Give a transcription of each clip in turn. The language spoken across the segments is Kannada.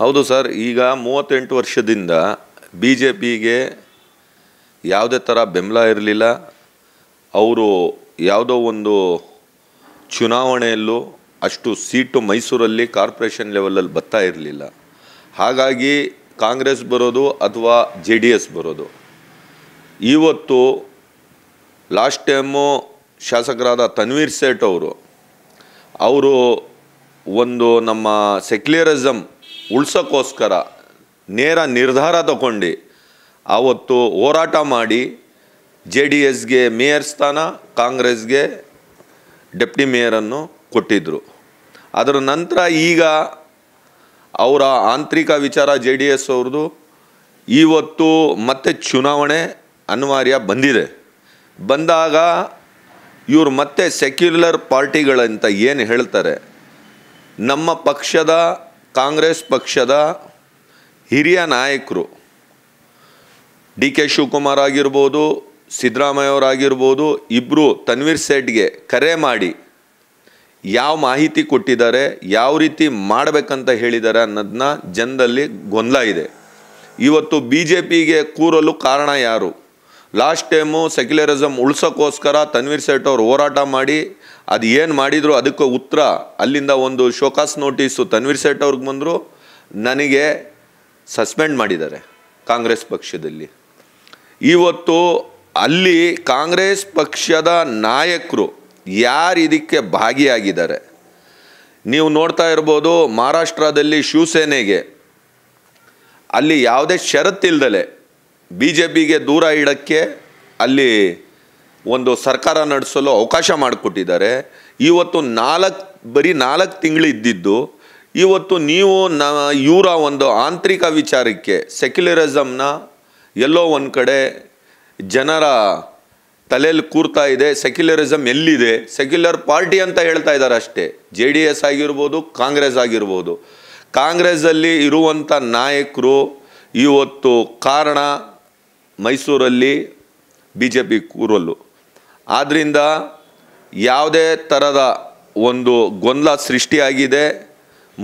ಹೌದು ಸರ್ ಈಗ ಮೂವತ್ತೆಂಟು ವರ್ಷದಿಂದ ಬಿ ಜೆ ಪಿಗೆ ಯಾವುದೇ ಥರ ಬೆಂಬಲ ಇರಲಿಲ್ಲ ಅವರು ಯಾವುದೋ ಒಂದು ಚುನಾವಣೆಯಲ್ಲೂ ಅಷ್ಟು ಸೀಟು ಮೈಸೂರಲ್ಲಿ ಕಾರ್ಪೊರೇಷನ್ ಲೆವೆಲಲ್ಲಿ ಬರ್ತಾ ಇರಲಿಲ್ಲ ಹಾಗಾಗಿ ಕಾಂಗ್ರೆಸ್ ಬರೋದು ಅಥವಾ ಜೆ ಡಿ ಎಸ್ ಬರೋದು ಇವತ್ತು ಲಾಸ್ಟ್ ಟೈಮು ಶಾಸಕರಾದ ತನ್ವೀರ್ ಸೇಠ್ ಅವರು ಅವರು ಒಂದು ನಮ್ಮ ಸೆಕ್ಯುಲರಿಸಮ್ ಉಳ್ಸೋಕ್ಕೋಸ್ಕರ ನೇರ ನಿರ್ಧಾರ ತಗೊಂಡು ಆವತ್ತು ಹೋರಾಟ ಮಾಡಿ ಜೆ ಡಿ ಎಸ್ಗೆ ಮೇಯರ್ ಸ್ಥಾನ ಕಾಂಗ್ರೆಸ್ಗೆ ಡೆಪ್ಟಿ ಮೇಯರನ್ನು ಕೊಟ್ಟಿದ್ದರು ಅದರ ನಂತರ ಈಗ ಅವರ ಆಂತರಿಕ ವಿಚಾರ ಜೆ ಡಿ ಎಸ್ ಅವ್ರದ್ದು ಇವತ್ತು ಮತ್ತೆ ಚುನಾವಣೆ ಅನಿವಾರ್ಯ ಬಂದಿದೆ ಬಂದಾಗ ಇವರು ಮತ್ತೆ ಸೆಕ್ಯುಲರ್ ಪಾರ್ಟಿಗಳಂತ ಏನು ಹೇಳ್ತಾರೆ ನಮ್ಮ ಪಕ್ಷದ ಕಾಂಗ್ರೆಸ್ ಪಕ್ಷದ ಹಿರಿಯ ನಾಯಕರು ಡಿ ಕೆ ಶಿವಕುಮಾರ್ ಆಗಿರ್ಬೋದು ಸಿದ್ದರಾಮಯ್ಯವರಾಗಿರ್ಬೋದು ಇಬ್ಬರು ತನ್ವೀರ್ ಸೇಠ್ಗೆ ಕರೆ ಮಾಡಿ ಯಾವ ಮಾಹಿತಿ ಕೊಟ್ಟಿದ್ದಾರೆ ಯಾವ ರೀತಿ ಮಾಡಬೇಕಂತ ಹೇಳಿದ್ದಾರೆ ಅನ್ನೋದನ್ನ ಜನದಲ್ಲಿ ಗೊಂದಲ ಇದೆ ಇವತ್ತು ಬಿ ಜೆ ಪಿಗೆ ಕೂರಲು ಕಾರಣ ಯಾರು ಲಾಸ್ಟ್ ಟೈಮು ಸೆಕ್ಯುಲರಿಸಮ್ ಉಳಿಸೋಕ್ಕೋಸ್ಕರ ತನ್ವೀರ್ ಸೇಠ್ ಅವರು ಹೋರಾಟ ಮಾಡಿ ಅದು ಏನು ಮಾಡಿದ್ರು ಅದಕ್ಕೆ ಉತ್ತರ ಅಲ್ಲಿಂದ ಒಂದು ಶೋಕಾಸ್ ನೋಟಿಸು ತನ್ವೀರ್ ಸೇಠ್ ಅವ್ರಿಗೆ ಬಂದರು ನನಗೆ ಸಸ್ಪೆಂಡ್ ಮಾಡಿದ್ದಾರೆ ಕಾಂಗ್ರೆಸ್ ಪಕ್ಷದಲ್ಲಿ ಇವತ್ತು ಅಲ್ಲಿ ಕಾಂಗ್ರೆಸ್ ಪಕ್ಷದ ನಾಯಕರು ಯಾರು ಇದಕ್ಕೆ ಭಾಗಿಯಾಗಿದ್ದಾರೆ ನೀವು ನೋಡ್ತಾ ಇರ್ಬೋದು ಮಹಾರಾಷ್ಟ್ರದಲ್ಲಿ ಶಿವಸೇನೆಗೆ ಅಲ್ಲಿ ಯಾವುದೇ ಷರತ್ತಿಲ್ದಲೆ ಬಿ ಜೆ ಪಿಗೆ ದೂರ ಇಡೋಕ್ಕೆ ಅಲ್ಲಿ ಒಂದು ಸರ್ಕಾರ ನಡೆಸಲು ಅವಕಾಶ ಮಾಡಿಕೊಟ್ಟಿದ್ದಾರೆ ಇವತ್ತು ನಾಲ್ಕು ಬರೀ ನಾಲ್ಕು ತಿಂಗಳು ಇದ್ದಿದ್ದು ಇವತ್ತು ನೀವು ನ ಇವರ ಒಂದು ಆಂತರಿಕ ವಿಚಾರಕ್ಕೆ ಸೆಕ್ಯುಲರಿಸಮ್ನ ಎಲ್ಲೋ ಒಂದು ಕಡೆ ಜನರ ತಲೆಯಲ್ಲಿ ಕೂರ್ತಾ ಇದೆ ಸೆಕ್ಯುಲರಿಸಮ್ ಎಲ್ಲಿದೆ ಸೆಕ್ಯುಲರ್ ಪಾರ್ಟಿ ಅಂತ ಹೇಳ್ತಾ ಇದ್ದಾರೆ ಅಷ್ಟೇ ಜೆ ಡಿ ಎಸ್ ಆಗಿರ್ಬೋದು ಕಾಂಗ್ರೆಸ್ ಆಗಿರ್ಬೋದು ಕಾಂಗ್ರೆಸ್ಸಲ್ಲಿ ಇರುವಂಥ ನಾಯಕರು ಇವತ್ತು ಕಾರಣ ಮೈಸೂರಲ್ಲಿ ಬಿ ಜೆ ಪಿ ಕೂರಲು ಆದ್ದರಿಂದ ಯಾವುದೇ ಥರದ ಒಂದು ಗೊಂದಲ ಸೃಷ್ಟಿಯಾಗಿದೆ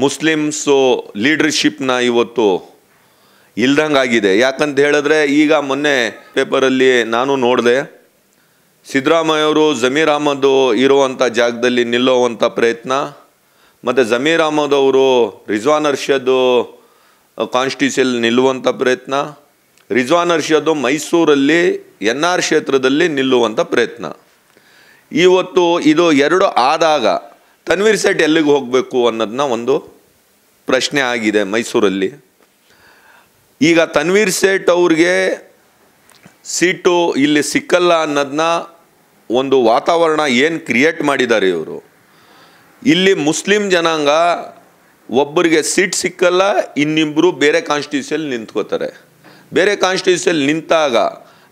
ಮುಸ್ಲಿಮ್ಸು ಲೀಡರ್ಶಿಪ್ನ ಇವತ್ತು ಇಲ್ದಂಗೆ ಆಗಿದೆ ಯಾಕಂತ ಹೇಳಿದ್ರೆ ಈಗ ಮೊನ್ನೆ ಪೇಪರಲ್ಲಿ ನಾನು ನೋಡಿದೆ ಸಿದ್ದರಾಮಯ್ಯವರು ಜಮೀರ್ ಅಹಮದ್ ಇರುವಂಥ ಜಾಗದಲ್ಲಿ ನಿಲ್ಲುವಂಥ ಪ್ರಯತ್ನ ಮತ್ತು ಜಮೀರ್ ಅಹಮದ್ ಅವರು ರಿಜ್ವಾನ್ ಅರ್ಷದ್ ಕಾನ್ಸ್ಟಿಟ್ಯೂಷನ್ ನಿಲ್ಲುವಂಥ ಪ್ರಯತ್ನ ರಿಜ್ವಾನ್ ಅರ್ಷದು ಮೈಸೂರಲ್ಲಿ ಎನ್ ಆರ್ ಕ್ಷೇತ್ರದಲ್ಲಿ ನಿಲ್ಲುವಂಥ ಪ್ರಯತ್ನ ಇವತ್ತು ಇದು ಎರಡು ಆದಾಗ ತನ್ವೀರ್ ಸೇಠ್ ಎಲ್ಲಿಗೆ ಹೋಗಬೇಕು ಅನ್ನೋದನ್ನ ಒಂದು ಪ್ರಶ್ನೆ ಆಗಿದೆ ಮೈಸೂರಲ್ಲಿ ಈಗ ತನ್ವೀರ್ ಸೇಠ್ ಅವ್ರಿಗೆ ಸೀಟು ಇಲ್ಲಿ ಸಿಕ್ಕಲ್ಲ ಅನ್ನೋದನ್ನ ಒಂದು ವಾತಾವರಣ ಏನು ಕ್ರಿಯೇಟ್ ಮಾಡಿದ್ದಾರೆ ಇವರು ಇಲ್ಲಿ ಮುಸ್ಲಿಂ ಜನಾಂಗ ಒಬ್ಬರಿಗೆ ಸೀಟ್ ಸಿಕ್ಕಲ್ಲ ಇನ್ನಿಬ್ಬರು ಬೇರೆ ಕಾನ್ಸ್ಟಿಟ್ಯೂಷನ್ ನಿಂತ್ಕೋತಾರೆ ಬೇರೆ ಕಾನ್ಸ್ಟಿಟ್ಯೂಷನ್ ನಿಂತಾಗ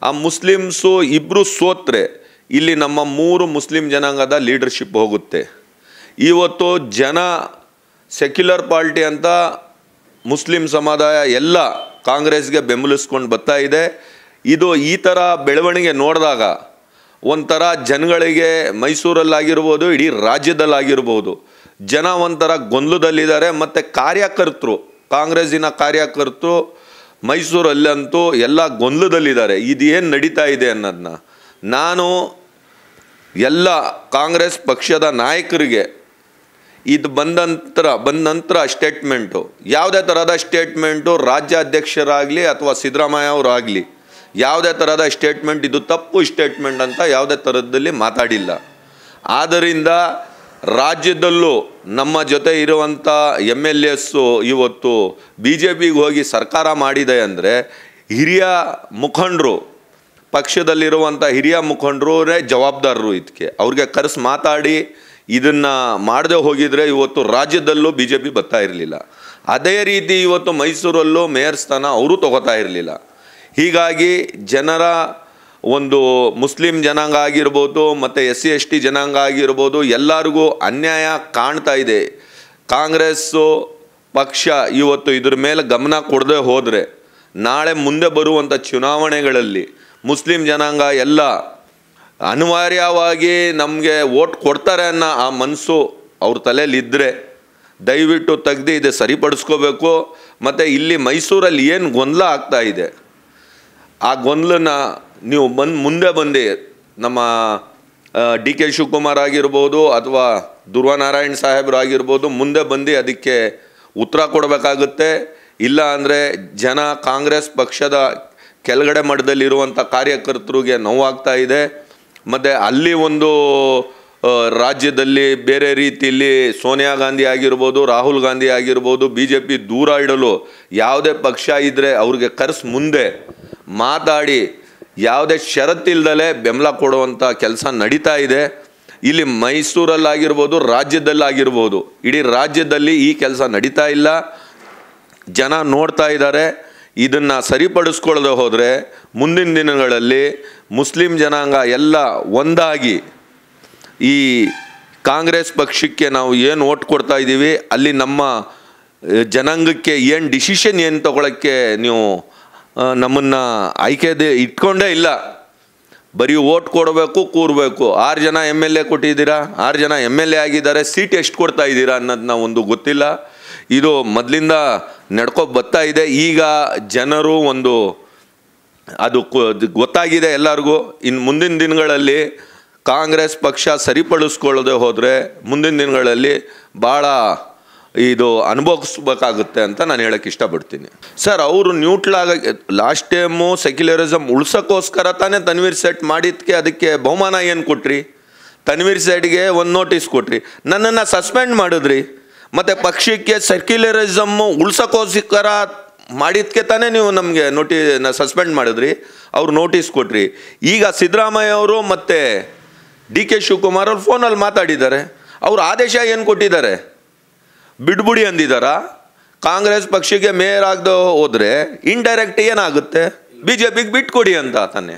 ಆ ಮುಸ್ಲಿಮ್ಸು ಇಬ್ಬರು ಸೋತ್ರೆ ಇಲ್ಲಿ ನಮ್ಮ ಮೂರು ಮುಸ್ಲಿಂ ಜನಾಂಗದ ಲೀಡರ್ಶಿಪ್ ಹೋಗುತ್ತೆ ಇವತ್ತು ಜನ ಸೆಕ್ಯುಲರ್ ಪಾರ್ಟಿ ಅಂತ ಮುಸ್ಲಿಂ ಸಮುದಾಯ ಎಲ್ಲ ಕಾಂಗ್ರೆಸ್ಗೆ ಬೆಂಬಲಿಸ್ಕೊಂಡು ಬರ್ತಾ ಇದೆ ಇದು ಈ ಥರ ಬೆಳವಣಿಗೆ ನೋಡಿದಾಗ ಒಂಥರ ಜನಗಳಿಗೆ ಮೈಸೂರಲ್ಲಾಗಿರ್ಬೋದು ಇಡೀ ರಾಜ್ಯದಲ್ಲಾಗಿರ್ಬೋದು ಜನ ಒಂಥರ ಗೊಂದಲದಲ್ಲಿದ್ದಾರೆ ಮತ್ತು ಕಾರ್ಯಕರ್ತರು ಕಾಂಗ್ರೆಸ್ಸಿನ ಕಾರ್ಯಕರ್ತರು ಮೈಸೂರಲ್ಲಂತೂ ಎಲ್ಲ ಗೊಂದಲದಲ್ಲಿದ್ದಾರೆ ಇದೇನು ನಡೀತಾ ಇದೆ ಅನ್ನೋದನ್ನ ನಾನು ಎಲ್ಲ ಕಾಂಗ್ರೆಸ್ ಪಕ್ಷದ ನಾಯಕರಿಗೆ ಇದು ಬಂದ ನಂತರ ಬಂದ ನಂತರ ಸ್ಟೇಟ್ಮೆಂಟು ಯಾವುದೇ ಥರದ ಸ್ಟೇಟ್ಮೆಂಟು ರಾಜ್ಯಾಧ್ಯಕ್ಷರಾಗಲಿ ಅಥವಾ ಸಿದ್ದರಾಮಯ್ಯ ಅವರಾಗಲಿ ಯಾವುದೇ ಥರದ ಸ್ಟೇಟ್ಮೆಂಟ್ ಇದು ತಪ್ಪು ಸ್ಟೇಟ್ಮೆಂಟ್ ಅಂತ ಯಾವುದೇ ಥರದಲ್ಲಿ ಮಾತಾಡಿಲ್ಲ ಆದ್ದರಿಂದ ರಾಜ್ಯದಲ್ಲೂ ನಮ್ಮ ಜೊತೆ ಇರುವಂಥ ಎಮ್ ಎಲ್ ಎಸ್ಸು ಇವತ್ತು ಬಿ ಜೆ ಪಿಗೆ ಹೋಗಿ ಸರ್ಕಾರ ಮಾಡಿದೆ ಅಂದರೆ ಹಿರಿಯ ಮುಖಂಡರು ಪಕ್ಷದಲ್ಲಿರುವಂಥ ಹಿರಿಯ ಮುಖಂಡರೇ ಜವಾಬ್ದಾರರು ಇದಕ್ಕೆ ಅವ್ರಿಗೆ ಕರೆಸಿ ಮಾತಾಡಿ ಇದನ್ನು ಮಾಡದೆ ಹೋಗಿದರೆ ಇವತ್ತು ರಾಜ್ಯದಲ್ಲೂ ಬಿ ಜೆ ಪಿ ಬರ್ತಾ ಇರಲಿಲ್ಲ ಅದೇ ರೀತಿ ಇವತ್ತು ಮೈಸೂರಲ್ಲೂ ಮೇಯರ್ ಸ್ಥಾನ ಅವರು ತಗೋತಾ ಇರಲಿಲ್ಲ ಹೀಗಾಗಿ ಜನರ ಒಂದು ಮುಸ್ಲಿಂ ಜನಾಂಗ ಆಗಿರ್ಬೋದು ಮತ್ತು ಎಸ್ ಸಿ ಎಸ್ ಟಿ ಜನಾಂಗ ಆಗಿರ್ಬೋದು ಎಲ್ಲರಿಗೂ ಅನ್ಯಾಯ ಕಾಣ್ತಾ ಇದೆ ಕಾಂಗ್ರೆಸ್ಸು ಪಕ್ಷ ಇವತ್ತು ಇದ್ರ ಮೇಲೆ ಗಮನ ಕೊಡದೆ ಹೋದರೆ ನಾಳೆ ಮುಂದೆ ಬರುವಂಥ ಚುನಾವಣೆಗಳಲ್ಲಿ ಮುಸ್ಲಿಂ ಜನಾಂಗ ಎಲ್ಲ ಅನಿವಾರ್ಯವಾಗಿ ನಮಗೆ ವೋಟ್ ಕೊಡ್ತಾರೆ ಅನ್ನೋ ಆ ಮನಸ್ಸು ಅವ್ರ ತಲೆಯಲ್ಲಿದ್ದರೆ ದಯವಿಟ್ಟು ತೆಗ್ದು ಇದು ಸರಿಪಡಿಸ್ಕೋಬೇಕು ಮತ್ತು ಇಲ್ಲಿ ಮೈಸೂರಲ್ಲಿ ಏನು ಗೊಂದಲ ಆಗ್ತಾ ಇದೆ ಆ ಗೊಂದಲನ ನೀವು ಬಂದು ಮುಂದೆ ಬಂದು ನಮ್ಮ ಡಿ ಕೆ ಶಿವಕುಮಾರ್ ಆಗಿರ್ಬೋದು ಅಥವಾ ಧ್ರುವನಾರಾಯಣ್ ಸಾಹೇಬ್ರು ಆಗಿರ್ಬೋದು ಮುಂದೆ ಬಂದು ಅದಕ್ಕೆ ಉತ್ತರ ಕೊಡಬೇಕಾಗುತ್ತೆ ಇಲ್ಲ ಅಂದರೆ ಜನ ಕಾಂಗ್ರೆಸ್ ಪಕ್ಷದ ಕೆಳಗಡೆ ಮಠದಲ್ಲಿರುವಂಥ ಕಾರ್ಯಕರ್ತರಿಗೆ ನೋವಾಗ್ತಾ ಇದೆ ಮತ್ತು ಅಲ್ಲಿ ಒಂದು ರಾಜ್ಯದಲ್ಲಿ ಬೇರೆ ರೀತಿಯಲ್ಲಿ ಸೋನಿಯಾ ಗಾಂಧಿ ಆಗಿರ್ಬೋದು ರಾಹುಲ್ ಗಾಂಧಿ ಆಗಿರ್ಬೋದು ಬಿ ಜೆ ಪಿ ದೂರ ಇಡಲು ಯಾವುದೇ ಪಕ್ಷ ಇದ್ದರೆ ಅವ್ರಿಗೆ ಕರೆಸ್ ಮುಂದೆ ಮಾತಾಡಿ ಯಾವುದೇ ಷರತ್ತಿಲ್ದಲೆ ಬೆಂಬಲ ಕೊಡುವಂಥ ಕೆಲಸ ನಡೀತಾ ಇದೆ ಇಲ್ಲಿ ಮೈಸೂರಲ್ಲಾಗಿರ್ಬೋದು ರಾಜ್ಯದಲ್ಲಾಗಿರ್ಬೋದು ಇಡೀ ರಾಜ್ಯದಲ್ಲಿ ಈ ಕೆಲಸ ನಡೀತಾ ಇಲ್ಲ ಜನ ನೋಡ್ತಾ ಇದ್ದಾರೆ ಇದನ್ನು ಸರಿಪಡಿಸ್ಕೊಳ್ಳದೆ ಹೋದರೆ ಮುಂದಿನ ದಿನಗಳಲ್ಲಿ ಮುಸ್ಲಿಂ ಜನಾಂಗ ಎಲ್ಲ ಒಂದಾಗಿ ಈ ಕಾಂಗ್ರೆಸ್ ಪಕ್ಷಕ್ಕೆ ನಾವು ಏನು ಓಟ್ ಕೊಡ್ತಾ ಇದ್ದೀವಿ ಅಲ್ಲಿ ನಮ್ಮ ಜನಾಂಗಕ್ಕೆ ಏನು ಡಿಸಿಷನ್ ಏನು ತಗೊಳ್ಳೋಕ್ಕೆ ನೀವು ನಮ್ಮನ್ನು ಆಯ್ಕೆದೇ ಇಟ್ಕೊಂಡೇ ಇಲ್ಲ ಬರೀ ಓಟ್ ಕೊಡಬೇಕು ಕೂರಬೇಕು ಆರು ಜನ ಎಮ್ ಎಲ್ ಎ ಕೊಟ್ಟಿದ್ದೀರಾ ಆರು ಜನ ಎಮ್ ಎಲ್ ಎ ಆಗಿದ್ದಾರೆ ಸೀಟ್ ಎಷ್ಟು ಕೊಡ್ತಾ ಇದ್ದೀರಾ ಅನ್ನೋದನ್ನ ಒಂದು ಗೊತ್ತಿಲ್ಲ ಇದು ಮೊದಲಿಂದ ನಡ್ಕೊ ಬರ್ತಾ ಇದೆ ಈಗ ಜನರು ಒಂದು ಅದು ಗೊತ್ತಾಗಿದೆ ಎಲ್ಲರಿಗೂ ಇನ್ನು ಮುಂದಿನ ದಿನಗಳಲ್ಲಿ ಕಾಂಗ್ರೆಸ್ ಪಕ್ಷ ಸರಿಪಡಿಸ್ಕೊಳ್ಳದೆ ಹೋದರೆ ಮುಂದಿನ ದಿನಗಳಲ್ಲಿ ಭಾಳ ಇದು ಅನುಭವಿಸ್ಬೇಕಾಗುತ್ತೆ ಅಂತ ನಾನು ಹೇಳಕ್ಕೆ ಇಷ್ಟಪಡ್ತೀನಿ ಸರ್ ಅವರು ಆಗ ಲಾಸ್ಟ್ ಟೈಮು ಸೆಕ್ಯುಲರಿಸಮ್ ಉಳ್ಸೋಕ್ಕೋಸ್ಕರ ತಾನೇ ತನ್ವೀರ್ ಸೆಟ್ ಮಾಡಿದ್ದಕ್ಕೆ ಅದಕ್ಕೆ ಬಹುಮಾನ ಏನು ಕೊಟ್ರಿ ತನ್ವೀರ್ ಸೆಟ್ಗೆ ಒಂದು ನೋಟಿಸ್ ಕೊಟ್ರಿ ನನ್ನನ್ನು ಸಸ್ಪೆಂಡ್ ಮಾಡಿದ್ರಿ ಮತ್ತು ಪಕ್ಷಕ್ಕೆ ಸೆಕ್ಯುಲರಿಸಮ್ಮು ಉಳ್ಸೋಕ್ಕೋಸ್ಕರ ಮಾಡಿದ್ಕೆ ತಾನೇ ನೀವು ನಮಗೆ ನೋಟಿ ಸಸ್ಪೆಂಡ್ ಮಾಡಿದ್ರಿ ಅವ್ರು ನೋಟಿಸ್ ಕೊಟ್ರಿ ಈಗ ಸಿದ್ದರಾಮಯ್ಯ ಅವರು ಮತ್ತು ಡಿ ಕೆ ಶಿವಕುಮಾರ್ ಅವ್ರು ಫೋನಲ್ಲಿ ಮಾತಾಡಿದ್ದಾರೆ ಅವರು ಆದೇಶ ಏನು ಕೊಟ್ಟಿದ್ದಾರೆ ಬಿಡ್ಬಿಡಿ ಅಂದಿದ್ದಾರಾ ಕಾಂಗ್ರೆಸ್ ಪಕ್ಷಕ್ಕೆ ಮೇಯರ್ ಆಗದೆ ಹೋದರೆ ಇಂಡೈರೆಕ್ಟ್ ಏನಾಗುತ್ತೆ ಬಿ ಜೆ ಪಿಗೆ ಬಿಟ್ಕೊಡಿ ಅಂತ ತಾನೆ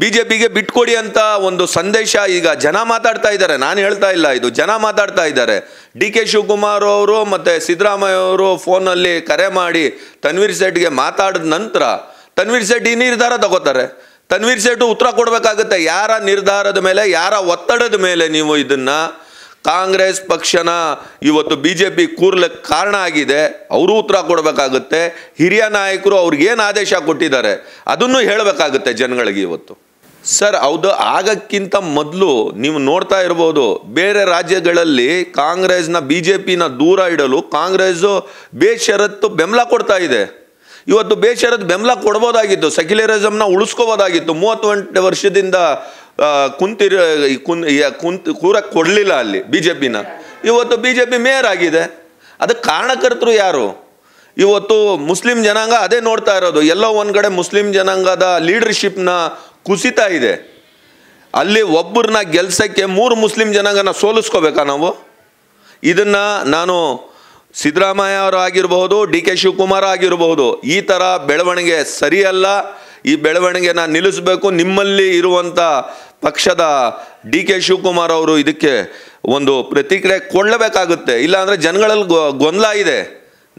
ಬಿ ಜೆ ಪಿಗೆ ಬಿಟ್ಕೊಡಿ ಅಂತ ಒಂದು ಸಂದೇಶ ಈಗ ಜನ ಮಾತಾಡ್ತಾ ಇದ್ದಾರೆ ನಾನು ಹೇಳ್ತಾ ಇಲ್ಲ ಇದು ಜನ ಮಾತಾಡ್ತಾ ಇದ್ದಾರೆ ಡಿ ಕೆ ಶಿವಕುಮಾರ್ ಅವರು ಮತ್ತು ಸಿದ್ದರಾಮಯ್ಯ ಅವರು ಫೋನಲ್ಲಿ ಕರೆ ಮಾಡಿ ತನ್ವೀರ್ ಸೇಠ್ಗೆ ಮಾತಾಡಿದ ನಂತರ ತನ್ವೀರ್ ಸೇಠ್ ಈ ನಿರ್ಧಾರ ತಗೋತಾರೆ ತನ್ವೀರ್ ಸೇಠು ಉತ್ತರ ಕೊಡಬೇಕಾಗುತ್ತೆ ಯಾರ ನಿರ್ಧಾರದ ಮೇಲೆ ಯಾರ ಒತ್ತಡದ ಮೇಲೆ ನೀವು ಇದನ್ನು ಕಾಂಗ್ರೆಸ್ ಪಕ್ಷನ ಇವತ್ತು ಬಿ ಜೆ ಪಿ ಕೂರ್ಲಕ್ಕೆ ಕಾರಣ ಆಗಿದೆ ಅವರು ಉತ್ತರ ಕೊಡಬೇಕಾಗುತ್ತೆ ಹಿರಿಯ ನಾಯಕರು ಅವ್ರಿಗೇನು ಆದೇಶ ಕೊಟ್ಟಿದ್ದಾರೆ ಅದನ್ನು ಹೇಳಬೇಕಾಗುತ್ತೆ ಜನಗಳಿಗೆ ಇವತ್ತು ಸರ್ ಹೌದು ಆಗಕ್ಕಿಂತ ಮೊದಲು ನೀವು ನೋಡ್ತಾ ಇರ್ಬೋದು ಬೇರೆ ರಾಜ್ಯಗಳಲ್ಲಿ ಕಾಂಗ್ರೆಸ್ನ ಬಿ ಜೆ ಪಿನ ದೂರ ಇಡಲು ಕಾಂಗ್ರೆಸ್ ಬೇಷರತ್ತು ಬೆಂಬಲ ಕೊಡ್ತಾ ಇದೆ ಇವತ್ತು ಬೇಷರದ ಬೆಂಬಲ ಕೊಡ್ಬೋದಾಗಿತ್ತು ಸೆಕ್ಯುಲರಿಸಮ್ನ ಉಳಿಸ್ಕೋಬೋದಾಗಿತ್ತು ಮೂವತ್ತೆಂಟು ವರ್ಷದಿಂದ ಕುಂತಿರ ಕುನ್ ಕುಂತ್ ಕೂರಕ್ಕೆ ಕೊಡಲಿಲ್ಲ ಅಲ್ಲಿ ಬಿ ಜೆ ಪಿನ ಇವತ್ತು ಬಿ ಜೆ ಪಿ ಮೇಯರ್ ಆಗಿದೆ ಅದಕ್ಕೆ ಕಾರಣಕರ್ತರು ಯಾರು ಇವತ್ತು ಮುಸ್ಲಿಂ ಜನಾಂಗ ಅದೇ ನೋಡ್ತಾ ಇರೋದು ಎಲ್ಲೋ ಒಂದು ಕಡೆ ಮುಸ್ಲಿಂ ಜನಾಂಗದ ಲೀಡರ್ಶಿಪ್ನ ಕುಸಿತಾ ಇದೆ ಅಲ್ಲಿ ಒಬ್ಬರನ್ನ ಗೆಲ್ಸಕ್ಕೆ ಮೂರು ಮುಸ್ಲಿಂ ಜನಾಂಗನ ಸೋಲಿಸ್ಕೋಬೇಕಾ ನಾವು ಇದನ್ನು ನಾನು ಸಿದ್ದರಾಮಯ್ಯ ಅವರು ಆಗಿರಬಹುದು ಡಿ ಕೆ ಶಿವಕುಮಾರ್ ಆಗಿರಬಹುದು ಈ ಥರ ಬೆಳವಣಿಗೆ ಸರಿಯಲ್ಲ ಈ ಬೆಳವಣಿಗೆನ ನಿಲ್ಲಿಸಬೇಕು ನಿಮ್ಮಲ್ಲಿ ಇರುವಂಥ ಪಕ್ಷದ ಡಿ ಕೆ ಶಿವಕುಮಾರ್ ಅವರು ಇದಕ್ಕೆ ಒಂದು ಪ್ರತಿಕ್ರಿಯೆ ಕೊಡಲೇಬೇಕಾಗುತ್ತೆ ಇಲ್ಲಾಂದರೆ ಜನಗಳಲ್ಲಿ ಗೊಂದಲ ಇದೆ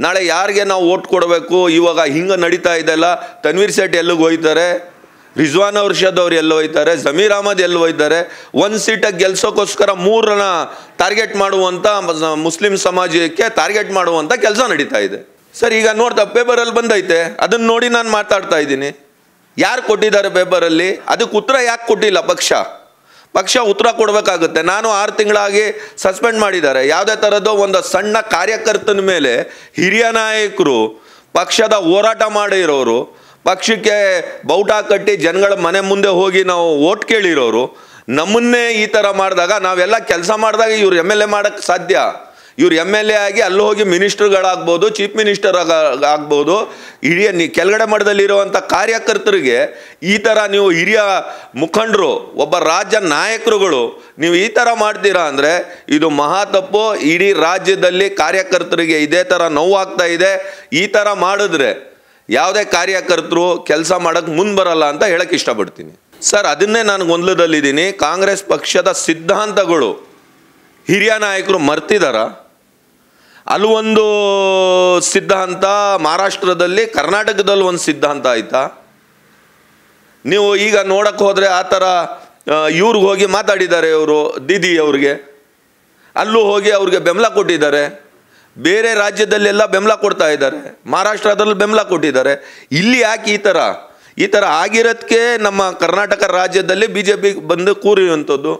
ನಾಳೆ ಯಾರಿಗೆ ನಾವು ಓಟ್ ಕೊಡಬೇಕು ಇವಾಗ ಹಿಂಗೆ ನಡೀತಾ ಇದೆಲ್ಲ ತನ್ವೀರ್ ಶೆಟ್ಟಿ ಎಲ್ಲಿಗೆ ಹೋಗ್ತಾರೆ ರಿಜ್ವಾನ್ ಔರ್ಷದ್ ಅವ್ರು ಎಲ್ಲಿ ಹೋಯ್ತಾರೆ ಜಮೀರ್ ಅಹಮದ್ ಎಲ್ಲಿ ಹೋಯ್ತಾರೆ ಒಂದು ಸೀಟ ಗೆಲ್ಸೋಕೋಸ್ಕರ ಮೂರನ್ನ ಟಾರ್ಗೆಟ್ ಮಾಡುವಂಥ ಮುಸ್ಲಿಂ ಸಮಾಜಕ್ಕೆ ಟಾರ್ಗೆಟ್ ಮಾಡುವಂಥ ಕೆಲಸ ನಡೀತಾ ಇದೆ ಸರ್ ಈಗ ನೋಡ್ತಾ ಪೇಪರಲ್ಲಿ ಬಂದೈತೆ ಅದನ್ನ ನೋಡಿ ನಾನು ಮಾತಾಡ್ತಾ ಇದ್ದೀನಿ ಯಾರು ಕೊಟ್ಟಿದ್ದಾರೆ ಪೇಪರಲ್ಲಿ ಅದಕ್ಕೆ ಉತ್ತರ ಯಾಕೆ ಕೊಟ್ಟಿಲ್ಲ ಪಕ್ಷ ಪಕ್ಷ ಉತ್ತರ ಕೊಡಬೇಕಾಗುತ್ತೆ ನಾನು ಆರು ತಿಂಗಳಾಗಿ ಸಸ್ಪೆಂಡ್ ಮಾಡಿದ್ದಾರೆ ಯಾವುದೇ ಥರದ್ದು ಒಂದು ಸಣ್ಣ ಕಾರ್ಯಕರ್ತನ ಮೇಲೆ ಹಿರಿಯ ನಾಯಕರು ಪಕ್ಷದ ಹೋರಾಟ ಮಾಡಿರೋರು ಪಕ್ಷಕ್ಕೆ ಬೌಟ ಕಟ್ಟಿ ಜನಗಳ ಮನೆ ಮುಂದೆ ಹೋಗಿ ನಾವು ಓಟ್ ಕೇಳಿರೋರು ನಮ್ಮನ್ನೇ ಈ ಥರ ಮಾಡಿದಾಗ ನಾವೆಲ್ಲ ಕೆಲಸ ಮಾಡಿದಾಗ ಇವ್ರು ಎಮ್ ಎಲ್ ಎ ಮಾಡೋಕ್ಕೆ ಸಾಧ್ಯ ಇವ್ರು ಎಮ್ ಎಲ್ ಎ ಆಗಿ ಅಲ್ಲಿ ಹೋಗಿ ಮಿನಿಸ್ಟ್ರುಗಳಾಗ್ಬೋದು ಚೀಫ್ ಮಿನಿಸ್ಟರ್ ಆಗ್ಬೋದು ಹಿರಿಯ ನೀ ಕೆಳಗಡೆ ಮಟ್ಟದಲ್ಲಿರುವಂಥ ಕಾರ್ಯಕರ್ತರಿಗೆ ಈ ಥರ ನೀವು ಹಿರಿಯ ಮುಖಂಡರು ಒಬ್ಬ ರಾಜ್ಯ ನಾಯಕರುಗಳು ನೀವು ಈ ಥರ ಮಾಡ್ತೀರಾ ಅಂದರೆ ಇದು ಮಹಾ ತಪ್ಪು ಇಡೀ ರಾಜ್ಯದಲ್ಲಿ ಕಾರ್ಯಕರ್ತರಿಗೆ ಇದೇ ಥರ ನೋವಾಗ್ತಾ ಇದೆ ಈ ಥರ ಮಾಡಿದ್ರೆ ಯಾವುದೇ ಕಾರ್ಯಕರ್ತರು ಕೆಲಸ ಮಾಡೋಕ್ಕೆ ಮುಂದೆ ಬರಲ್ಲ ಅಂತ ಹೇಳಕ್ಕೆ ಇಷ್ಟಪಡ್ತೀನಿ ಸರ್ ಅದನ್ನೇ ನಾನು ಗೊಂದಲದಲ್ಲಿದ್ದೀನಿ ಕಾಂಗ್ರೆಸ್ ಪಕ್ಷದ ಸಿದ್ಧಾಂತಗಳು ಹಿರಿಯ ನಾಯಕರು ಮರ್ತಿದಾರ ಒಂದು ಸಿದ್ಧಾಂತ ಮಹಾರಾಷ್ಟ್ರದಲ್ಲಿ ಕರ್ನಾಟಕದಲ್ಲಿ ಒಂದು ಸಿದ್ಧಾಂತ ಆಯಿತಾ ನೀವು ಈಗ ನೋಡಕ್ಕೆ ಹೋದರೆ ಆ ಥರ ಇವ್ರಿಗೆ ಹೋಗಿ ಮಾತಾಡಿದ್ದಾರೆ ಇವರು ದೀದಿ ಅವ್ರಿಗೆ ಅಲ್ಲೂ ಹೋಗಿ ಅವ್ರಿಗೆ ಬೆಂಬಲ ಕೊಟ್ಟಿದ್ದಾರೆ ಬೇರೆ ರಾಜ್ಯದಲ್ಲೆಲ್ಲ ಬೆಂಬಲ ಕೊಡ್ತಾ ಇದ್ದಾರೆ ಮಹಾರಾಷ್ಟ್ರದಲ್ಲಿ ಬೆಂಬಲ ಕೊಟ್ಟಿದ್ದಾರೆ ಇಲ್ಲಿ ಯಾಕೆ ಈ ಥರ ಈ ಥರ ಆಗಿರೋದಕ್ಕೆ ನಮ್ಮ ಕರ್ನಾಟಕ ರಾಜ್ಯದಲ್ಲಿ ಬಿ ಜೆ ಪಿ ಬಂದು ಕೂರಿಯುವಂಥದ್ದು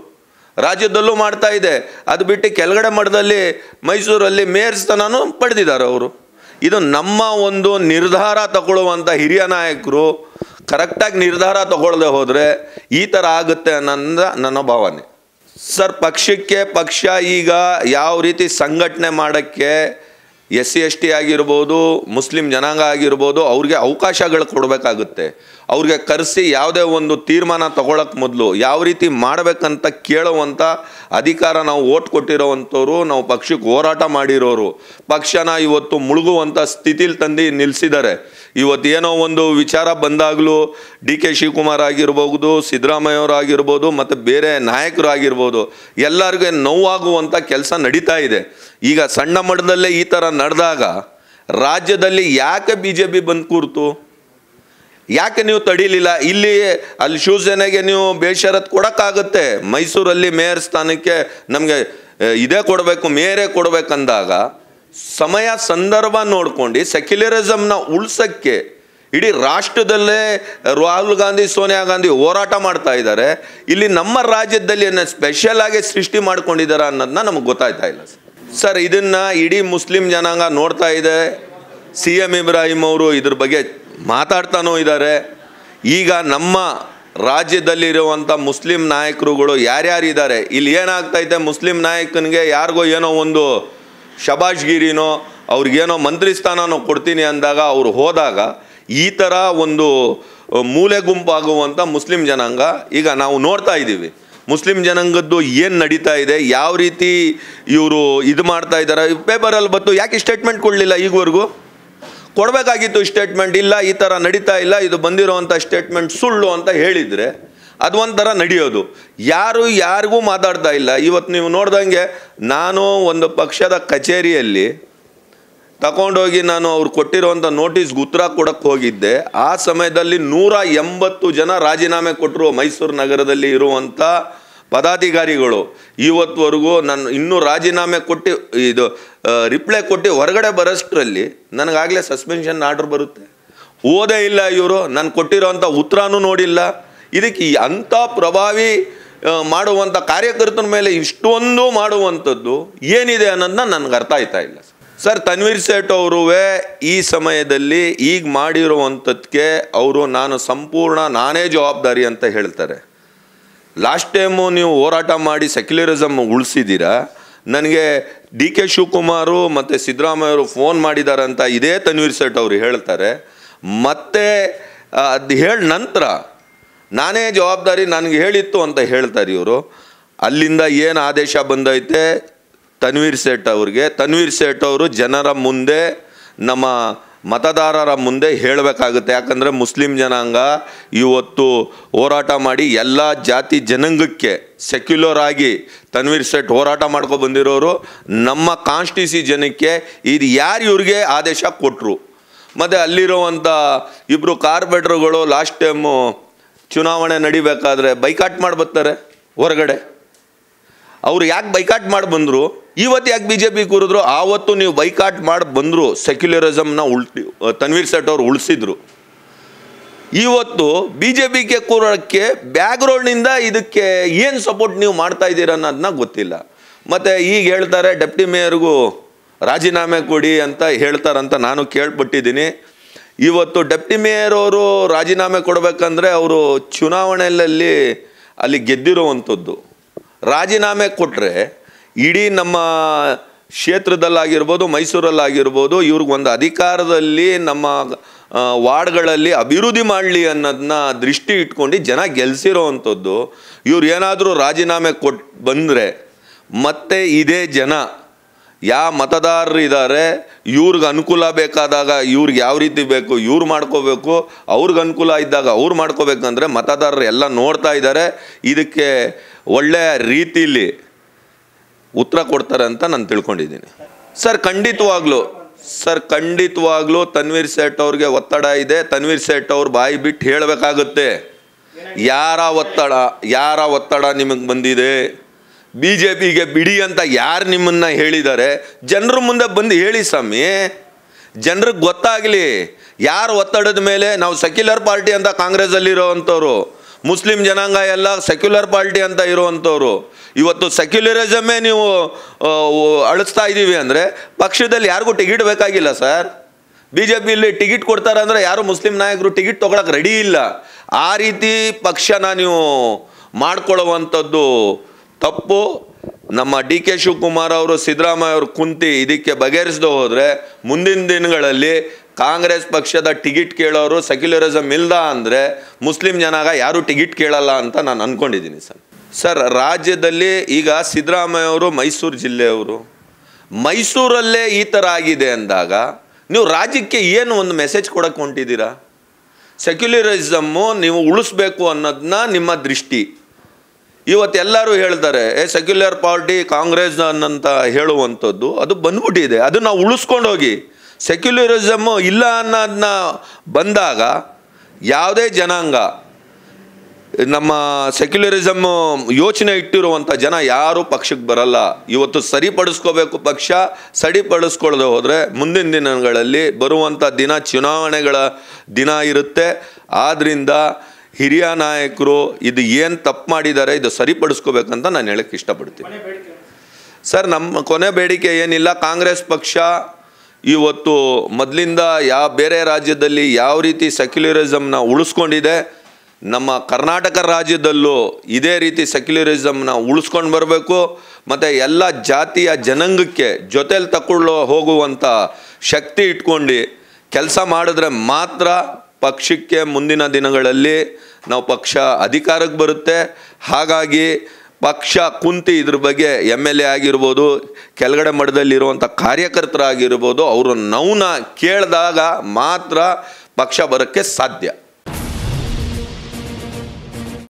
ರಾಜ್ಯದಲ್ಲೂ ಮಾಡ್ತಾ ಇದೆ ಅದು ಬಿಟ್ಟು ಕೆಳಗಡೆ ಮಠದಲ್ಲಿ ಮೈಸೂರಲ್ಲಿ ಮೇಯರ್ ಸ್ಥಾನನೂ ಪಡೆದಿದ್ದಾರೆ ಅವರು ಇದು ನಮ್ಮ ಒಂದು ನಿರ್ಧಾರ ತಗೊಳ್ಳುವಂಥ ಹಿರಿಯ ನಾಯಕರು ಕರೆಕ್ಟಾಗಿ ನಿರ್ಧಾರ ತಗೊಳ್ಳದೆ ಹೋದರೆ ಈ ಥರ ಆಗುತ್ತೆ ಅನ್ನೋದ ನನ್ನ ಭಾವನೆ ಸರ್ ಪಕ್ಷಕ್ಕೆ ಪಕ್ಷ ಈಗ ಯಾವ ರೀತಿ ಸಂಘಟನೆ ಮಾಡೋಕ್ಕೆ ಎಸ್ ಸಿ ಎಸ್ ಟಿ ಆಗಿರ್ಬೋದು ಮುಸ್ಲಿಂ ಜನಾಂಗ ಆಗಿರ್ಬೋದು ಅವ್ರಿಗೆ ಅವಕಾಶಗಳು ಕೊಡಬೇಕಾಗುತ್ತೆ ಅವ್ರಿಗೆ ಕರೆಸಿ ಯಾವುದೇ ಒಂದು ತೀರ್ಮಾನ ತಗೊಳಕ್ಕೆ ಮೊದಲು ಯಾವ ರೀತಿ ಮಾಡಬೇಕಂತ ಕೇಳುವಂಥ ಅಧಿಕಾರ ನಾವು ಓಟ್ ಕೊಟ್ಟಿರೋವಂಥವ್ರು ನಾವು ಪಕ್ಷಕ್ಕೆ ಹೋರಾಟ ಮಾಡಿರೋರು ಪಕ್ಷನ ಇವತ್ತು ಮುಳುಗುವಂಥ ಸ್ಥಿತಿಲಿ ತಂದು ನಿಲ್ಲಿಸಿದ್ದಾರೆ ಏನೋ ಒಂದು ವಿಚಾರ ಬಂದಾಗಲೂ ಡಿ ಕೆ ಶಿವಕುಮಾರ್ ಆಗಿರ್ಬೋದು ಸಿದ್ದರಾಮಯ್ಯವರಾಗಿರ್ಬೋದು ಮತ್ತು ಬೇರೆ ನಾಯಕರು ಆಗಿರ್ಬೋದು ಎಲ್ಲರಿಗೂ ನೋವಾಗುವಂಥ ಕೆಲಸ ನಡೀತಾ ಇದೆ ಈಗ ಸಣ್ಣ ಮಟ್ಟದಲ್ಲೇ ಈ ಥರ ನಡೆದಾಗ ರಾಜ್ಯದಲ್ಲಿ ಯಾಕೆ ಬಿ ಜೆ ಪಿ ಬಂದು ಕೂರ್ತು ಯಾಕೆ ನೀವು ತಡೀಲಿಲ್ಲ ಇಲ್ಲಿ ಅಲ್ಲಿ ಶಿವಸೇನೆಗೆ ನೀವು ಬೇಷರತ್ ಕೊಡೋಕ್ಕಾಗುತ್ತೆ ಮೈಸೂರಲ್ಲಿ ಮೇಯರ್ ಸ್ಥಾನಕ್ಕೆ ನಮಗೆ ಇದೇ ಕೊಡಬೇಕು ಮೇಯರೇ ಕೊಡಬೇಕಂದಾಗ ಸಮಯ ಸಂದರ್ಭ ನೋಡ್ಕೊಂಡು ಸೆಕ್ಯುಲರಿಸಮ್ನ ಉಳ್ಸಕ್ಕೆ ಇಡೀ ರಾಷ್ಟ್ರದಲ್ಲೇ ರಾಹುಲ್ ಗಾಂಧಿ ಸೋನಿಯಾ ಗಾಂಧಿ ಹೋರಾಟ ಮಾಡ್ತಾ ಇದ್ದಾರೆ ಇಲ್ಲಿ ನಮ್ಮ ರಾಜ್ಯದಲ್ಲಿ ಏನೋ ಸ್ಪೆಷಲ್ ಆಗಿ ಸೃಷ್ಟಿ ಮಾಡ್ಕೊಂಡಿದ್ದಾರೆ ಅನ್ನೋದನ್ನ ನಮಗೆ ಗೊತ್ತಾಯ್ತಾ ಇಲ್ಲ ಸರ್ ಸರ್ ಇದನ್ನು ಇಡೀ ಮುಸ್ಲಿಂ ಜನಾಂಗ ನೋಡ್ತಾ ಇದೆ ಸಿ ಎಮ್ ಇಬ್ರಾಹಿಂ ಅವರು ಇದ್ರ ಬಗ್ಗೆ ಮಾತಾಡ್ತಾನೂ ಇದ್ದಾರೆ ಈಗ ನಮ್ಮ ರಾಜ್ಯದಲ್ಲಿರುವಂಥ ಮುಸ್ಲಿಂ ನಾಯಕರುಗಳು ಯಾರ್ಯಾರಿದ್ದಾರೆ ಇಲ್ಲಿ ಏನಾಗ್ತೈತೆ ಮುಸ್ಲಿಂ ನಾಯಕನಿಗೆ ಯಾರಿಗೋ ಏನೋ ಒಂದು ಶಬಾಜ್ಗಿರಿನೋ ಅವ್ರಿಗೇನೋ ಮಂತ್ರಿ ಸ್ಥಾನನೋ ಕೊಡ್ತೀನಿ ಅಂದಾಗ ಅವರು ಹೋದಾಗ ಈ ಥರ ಒಂದು ಮೂಲೆ ಗುಂಪಾಗುವಂಥ ಮುಸ್ಲಿಂ ಜನಾಂಗ ಈಗ ನಾವು ನೋಡ್ತಾ ಇದ್ದೀವಿ ಮುಸ್ಲಿಂ ಜನಾಂಗದ್ದು ಏನು ನಡೀತಾ ಇದೆ ಯಾವ ರೀತಿ ಇವರು ಇದು ಮಾಡ್ತಾ ಇದ್ದಾರೆ ಪೇಪರಲ್ಲಿ ಬತ್ತು ಯಾಕೆ ಸ್ಟೇಟ್ಮೆಂಟ್ ಕೊಡಲಿಲ್ಲ ಈಗವರೆಗೂ ಕೊಡಬೇಕಾಗಿತ್ತು ಸ್ಟೇಟ್ಮೆಂಟ್ ಇಲ್ಲ ಈ ಥರ ನಡೀತಾ ಇಲ್ಲ ಇದು ಬಂದಿರೋವಂಥ ಸ್ಟೇಟ್ಮೆಂಟ್ ಸುಳ್ಳು ಅಂತ ಹೇಳಿದರೆ ಅದು ಒಂಥರ ನಡೆಯೋದು ಯಾರು ಯಾರಿಗೂ ಮಾತಾಡ್ತಾ ಇಲ್ಲ ಇವತ್ತು ನೀವು ನೋಡ್ದಂಗೆ ನಾನು ಒಂದು ಪಕ್ಷದ ಕಚೇರಿಯಲ್ಲಿ ತಗೊಂಡೋಗಿ ನಾನು ಅವ್ರು ಕೊಟ್ಟಿರುವಂಥ ನೋಟಿಸ್ಗೆ ಉತ್ತರ ಕೊಡಕ್ಕೆ ಹೋಗಿದ್ದೆ ಆ ಸಮಯದಲ್ಲಿ ನೂರ ಎಂಬತ್ತು ಜನ ರಾಜೀನಾಮೆ ಕೊಟ್ಟರು ಮೈಸೂರು ನಗರದಲ್ಲಿ ಇರುವಂಥ ಪದಾಧಿಕಾರಿಗಳು ಇವತ್ತುವರೆಗೂ ನಾನು ಇನ್ನೂ ರಾಜೀನಾಮೆ ಕೊಟ್ಟು ಇದು ರಿಪ್ಲೈ ಕೊಟ್ಟು ಹೊರಗಡೆ ಬರೋಷ್ಟರಲ್ಲಿ ನನಗಾಗಲೇ ಸಸ್ಪೆನ್ಷನ್ ಆರ್ಡ್ರ್ ಬರುತ್ತೆ ಓದೇ ಇಲ್ಲ ಇವರು ನಾನು ಕೊಟ್ಟಿರೋವಂಥ ಉತ್ತರನೂ ನೋಡಿಲ್ಲ ಇದಕ್ಕೆ ಅಂಥ ಪ್ರಭಾವಿ ಮಾಡುವಂಥ ಕಾರ್ಯಕರ್ತನ ಮೇಲೆ ಇಷ್ಟೊಂದು ಮಾಡುವಂಥದ್ದು ಏನಿದೆ ಅನ್ನೋದನ್ನ ನನಗೆ ಅರ್ಥ ಆಯ್ತಾ ಇಲ್ಲ ಸರ್ ತನ್ವೀರ್ ಸೇಠ್ ಅವರು ಈ ಸಮಯದಲ್ಲಿ ಈಗ ಮಾಡಿರುವಂಥದ್ಕೆ ಅವರು ನಾನು ಸಂಪೂರ್ಣ ನಾನೇ ಜವಾಬ್ದಾರಿ ಅಂತ ಹೇಳ್ತಾರೆ ಲಾಸ್ಟ್ ಟೈಮು ನೀವು ಹೋರಾಟ ಮಾಡಿ ಸೆಕ್ಯುಲರಿಸಮ್ ಉಳಿಸಿದ್ದೀರಾ ನನಗೆ ಡಿ ಕೆ ಶಿವಕುಮಾರು ಮತ್ತು ಸಿದ್ದರಾಮಯ್ಯವರು ಫೋನ್ ಅಂತ ಇದೇ ತನ್ವೀರ್ ಸೇಠ್ ಅವರು ಹೇಳ್ತಾರೆ ಮತ್ತೆ ಅದು ಹೇಳಿ ನಂತರ ನಾನೇ ಜವಾಬ್ದಾರಿ ನನಗೆ ಹೇಳಿತ್ತು ಅಂತ ಹೇಳ್ತಾರೆ ಇವರು ಅಲ್ಲಿಂದ ಏನು ಆದೇಶ ಬಂದೈತೆ ತನ್ವೀರ್ ಸೇಠ್ ಅವ್ರಿಗೆ ತನ್ವೀರ್ ಸೇಠ್ ಅವರು ಜನರ ಮುಂದೆ ನಮ್ಮ ಮತದಾರರ ಮುಂದೆ ಹೇಳಬೇಕಾಗುತ್ತೆ ಯಾಕಂದರೆ ಮುಸ್ಲಿಂ ಜನಾಂಗ ಇವತ್ತು ಹೋರಾಟ ಮಾಡಿ ಎಲ್ಲ ಜಾತಿ ಜನಾಂಗಕ್ಕೆ ಸೆಕ್ಯುಲರ್ ಆಗಿ ತನ್ವೀರ್ ಸೇಠ್ ಹೋರಾಟ ಮಾಡ್ಕೊ ಬಂದಿರೋರು ನಮ್ಮ ಕಾನ್ಸ್ಟಿಸಿ ಜನಕ್ಕೆ ಇದು ಯಾರು ಇವ್ರಿಗೆ ಆದೇಶ ಕೊಟ್ಟರು ಮತ್ತು ಅಲ್ಲಿರುವಂಥ ಇಬ್ಬರು ಕಾರ್ಪೆಟ್ರುಗಳು ಲಾಸ್ಟ್ ಟೈಮು ಚುನಾವಣೆ ನಡಿಬೇಕಾದ್ರೆ ಬೈಕಾಟ್ ಮಾಡಿ ಬರ್ತಾರೆ ಹೊರಗಡೆ ಅವರು ಯಾಕೆ ಬೈಕಾಟ್ ಮಾಡಿ ಬಂದರು ಇವತ್ತು ಯಾಕೆ ಬಿ ಜೆ ಪಿ ಕೂರಿದ್ರು ಆವತ್ತು ನೀವು ಬೈಕಾಟ್ ಮಾಡಿ ಬಂದರು ಸೆಕ್ಯುಲರಿಸಮ್ನ ಉಳ್ ತನ್ವೀರ್ ಸೆಟ್ ಅವರು ಉಳಿಸಿದ್ರು ಇವತ್ತು ಬಿ ಜೆ ಪಿಗೆ ಕೂರೋಕ್ಕೆ ಬ್ಯಾಕ್ಗ್ರೌಂಡಿಂದ ಇದಕ್ಕೆ ಏನು ಸಪೋರ್ಟ್ ನೀವು ಮಾಡ್ತಾ ಇದ್ದೀರ ಅನ್ನೋದನ್ನ ಗೊತ್ತಿಲ್ಲ ಮತ್ತು ಈಗ ಹೇಳ್ತಾರೆ ಡೆಪ್ಟಿ ಮೇಯರ್ಗೂ ರಾಜೀನಾಮೆ ಕೊಡಿ ಅಂತ ಹೇಳ್ತಾರಂತ ನಾನು ಕೇಳ್ಪಟ್ಟಿದ್ದೀನಿ ಇವತ್ತು ಡೆಪ್ಟಿ ಮೇಯರ್ ಅವರು ರಾಜೀನಾಮೆ ಕೊಡಬೇಕಂದ್ರೆ ಅವರು ಚುನಾವಣೆಯಲ್ಲಿ ಅಲ್ಲಿ ಗೆದ್ದಿರುವಂಥದ್ದು ರಾಜೀನಾಮೆ ಕೊಟ್ಟರೆ ಇಡೀ ನಮ್ಮ ಕ್ಷೇತ್ರದಲ್ಲಾಗಿರ್ಬೋದು ಮೈಸೂರಲ್ಲಾಗಿರ್ಬೋದು ಇವ್ರಿಗೆ ಒಂದು ಅಧಿಕಾರದಲ್ಲಿ ನಮ್ಮ ವಾರ್ಡ್ಗಳಲ್ಲಿ ಅಭಿವೃದ್ಧಿ ಮಾಡಲಿ ಅನ್ನೋದನ್ನ ದೃಷ್ಟಿ ಇಟ್ಕೊಂಡು ಜನ ಗೆಲ್ಸಿರೋ ಅಂಥದ್ದು ಇವ್ರು ಏನಾದರೂ ರಾಜೀನಾಮೆ ಕೊಟ್ ಬಂದರೆ ಮತ್ತೆ ಇದೇ ಜನ ಯಾವ ಮತದಾರರು ಇದ್ದಾರೆ ಇವ್ರಿಗೆ ಅನುಕೂಲ ಬೇಕಾದಾಗ ಇವ್ರಿಗೆ ಯಾವ ರೀತಿ ಬೇಕು ಇವ್ರು ಮಾಡ್ಕೋಬೇಕು ಅವ್ರಿಗೆ ಅನುಕೂಲ ಇದ್ದಾಗ ಅವ್ರು ಮಾಡ್ಕೋಬೇಕಂದ್ರೆ ಮತದಾರರು ಎಲ್ಲ ನೋಡ್ತಾ ಇದ್ದಾರೆ ಇದಕ್ಕೆ ಒಳ್ಳೆಯ ರೀತಿಯಲ್ಲಿ ಉತ್ತರ ಕೊಡ್ತಾರೆ ಅಂತ ನಾನು ತಿಳ್ಕೊಂಡಿದ್ದೀನಿ ಸರ್ ಖಂಡಿತವಾಗ್ಲೂ ಸರ್ ಖಂಡಿತವಾಗ್ಲೂ ತನ್ವೀರ್ ಸೇಠ್ ಅವ್ರಿಗೆ ಒತ್ತಡ ಇದೆ ತನ್ವೀರ್ ಸೇಠ್ ಅವ್ರು ಬಾಯಿ ಬಿಟ್ಟು ಹೇಳಬೇಕಾಗುತ್ತೆ ಯಾರ ಒತ್ತಡ ಯಾರ ಒತ್ತಡ ನಿಮಗೆ ಬಂದಿದೆ ಬಿ ಜೆ ಪಿಗೆ ಬಿಡಿ ಅಂತ ಯಾರು ನಿಮ್ಮನ್ನು ಹೇಳಿದ್ದಾರೆ ಜನರ ಮುಂದೆ ಬಂದು ಹೇಳಿ ಸ್ವಾಮಿ ಜನರಿಗೆ ಗೊತ್ತಾಗಲಿ ಯಾರು ಒತ್ತಡದ ಮೇಲೆ ನಾವು ಸೆಕ್ಯುಲರ್ ಪಾರ್ಟಿ ಅಂತ ಕಾಂಗ್ರೆಸ್ಸಲ್ಲಿರೋವಂಥವ್ರು ಮುಸ್ಲಿಂ ಜನಾಂಗ ಎಲ್ಲ ಸೆಕ್ಯುಲರ್ ಪಾರ್ಟಿ ಅಂತ ಇರುವಂಥವ್ರು ಇವತ್ತು ಸೆಕ್ಯುಲರಿಸಮೇ ನೀವು ಅಳಿಸ್ತಾ ಇದ್ದೀವಿ ಅಂದರೆ ಪಕ್ಷದಲ್ಲಿ ಯಾರಿಗೂ ಟಿಕೆಟ್ ಬೇಕಾಗಿಲ್ಲ ಸರ್ ಬಿ ಜೆ ಪಿಯಲ್ಲಿ ಟಿಕೆಟ್ ಕೊಡ್ತಾರೆ ಅಂದರೆ ಯಾರು ಮುಸ್ಲಿಂ ನಾಯಕರು ಟಿಕೆಟ್ ತೊಗೊಳಕ್ಕೆ ರೆಡಿ ಇಲ್ಲ ಆ ರೀತಿ ಪಕ್ಷನ ನೀವು ಮಾಡ್ಕೊಳ್ಳುವಂಥದ್ದು ತಪ್ಪು ನಮ್ಮ ಡಿ ಕೆ ಶಿವಕುಮಾರ್ ಅವರು ಸಿದ್ದರಾಮಯ್ಯ ಅವರು ಕುಂತಿ ಇದಕ್ಕೆ ಬಗೆಹರಿಸ್ದು ಹೋದರೆ ಮುಂದಿನ ದಿನಗಳಲ್ಲಿ ಕಾಂಗ್ರೆಸ್ ಪಕ್ಷದ ಟಿಕೆಟ್ ಕೇಳೋರು ಸೆಕ್ಯುಲರಿಸಮ್ ಇಲ್ಲದ ಅಂದರೆ ಮುಸ್ಲಿಂ ಜನಾಗ ಯಾರೂ ಟಿಕೆಟ್ ಕೇಳಲ್ಲ ಅಂತ ನಾನು ಅಂದ್ಕೊಂಡಿದ್ದೀನಿ ಸರ್ ಸರ್ ರಾಜ್ಯದಲ್ಲಿ ಈಗ ಸಿದ್ದರಾಮಯ್ಯ ಅವರು ಮೈಸೂರು ಜಿಲ್ಲೆಯವರು ಮೈಸೂರಲ್ಲೇ ಈ ಥರ ಆಗಿದೆ ಅಂದಾಗ ನೀವು ರಾಜ್ಯಕ್ಕೆ ಏನು ಒಂದು ಮೆಸೇಜ್ ಕೊಡಕ್ಕೆ ಹೊಂಟಿದ್ದೀರಾ ಸೆಕ್ಯುಲರಿಸಮ್ಮು ನೀವು ಉಳಿಸ್ಬೇಕು ಅನ್ನೋದನ್ನ ನಿಮ್ಮ ದೃಷ್ಟಿ ಇವತ್ತೆಲ್ಲರೂ ಹೇಳ್ತಾರೆ ಏ ಸೆಕ್ಯುಲರ್ ಪಾರ್ಟಿ ಕಾಂಗ್ರೆಸ್ ಅನ್ನಂತ ಹೇಳುವಂಥದ್ದು ಅದು ಬಂದ್ಬಿಟ್ಟಿದೆ ಅದನ್ನು ನಾವು ಉಳಿಸ್ಕೊಂಡು ಹೋಗಿ ಸೆಕ್ಯುಲರಿಸಮ್ಮು ಇಲ್ಲ ಅನ್ನೋದನ್ನ ಬಂದಾಗ ಯಾವುದೇ ಜನಾಂಗ ನಮ್ಮ ಸೆಕ್ಯುಲರಿಸಮ್ಮು ಯೋಚನೆ ಇಟ್ಟಿರುವಂಥ ಜನ ಯಾರೂ ಪಕ್ಷಕ್ಕೆ ಬರಲ್ಲ ಇವತ್ತು ಸರಿಪಡಿಸ್ಕೋಬೇಕು ಪಕ್ಷ ಸರಿಪಡಿಸ್ಕೊಳ್ಳದೆ ಹೋದರೆ ಮುಂದಿನ ದಿನಗಳಲ್ಲಿ ಬರುವಂಥ ದಿನ ಚುನಾವಣೆಗಳ ದಿನ ಇರುತ್ತೆ ಆದ್ದರಿಂದ ಹಿರಿಯ ನಾಯಕರು ಇದು ಏನು ತಪ್ಪು ಮಾಡಿದ್ದಾರೆ ಇದು ಸರಿಪಡಿಸ್ಕೋಬೇಕಂತ ನಾನು ಹೇಳಕ್ಕೆ ಇಷ್ಟಪಡ್ತೀನಿ ಸರ್ ನಮ್ಮ ಕೊನೆ ಬೇಡಿಕೆ ಏನಿಲ್ಲ ಕಾಂಗ್ರೆಸ್ ಪಕ್ಷ ಇವತ್ತು ಮೊದಲಿಂದ ಯಾವ ಬೇರೆ ರಾಜ್ಯದಲ್ಲಿ ಯಾವ ರೀತಿ ಸೆಕ್ಯುಲರಿಸಮ್ನ ಉಳಿಸ್ಕೊಂಡಿದೆ ನಮ್ಮ ಕರ್ನಾಟಕ ರಾಜ್ಯದಲ್ಲೂ ಇದೇ ರೀತಿ ಸೆಕ್ಯುಲರಿಸಮ್ನ ಉಳಿಸ್ಕೊಂಡು ಬರಬೇಕು ಮತ್ತು ಎಲ್ಲ ಜಾತಿಯ ಜನಾಂಗಕ್ಕೆ ಜೊತೇಲಿ ತಕ್ಕೊಳ್ಳೋ ಹೋಗುವಂಥ ಶಕ್ತಿ ಇಟ್ಕೊಂಡು ಕೆಲಸ ಮಾಡಿದ್ರೆ ಮಾತ್ರ ಪಕ್ಷಕ್ಕೆ ಮುಂದಿನ ದಿನಗಳಲ್ಲಿ ನಾವು ಪಕ್ಷ ಅಧಿಕಾರಕ್ಕೆ ಬರುತ್ತೆ ಹಾಗಾಗಿ ಪಕ್ಷ ಕುಂತಿ ಇದ್ರ ಬಗ್ಗೆ ಎಮ್ ಎಲ್ ಎ ಆಗಿರ್ಬೋದು ಕೆಳಗಡೆ ಮಠದಲ್ಲಿರುವಂಥ ಕಾರ್ಯಕರ್ತರಾಗಿರ್ಬೋದು ಅವರು ನೌನ ಕೇಳಿದಾಗ ಮಾತ್ರ ಪಕ್ಷ ಬರೋಕ್ಕೆ ಸಾಧ್ಯ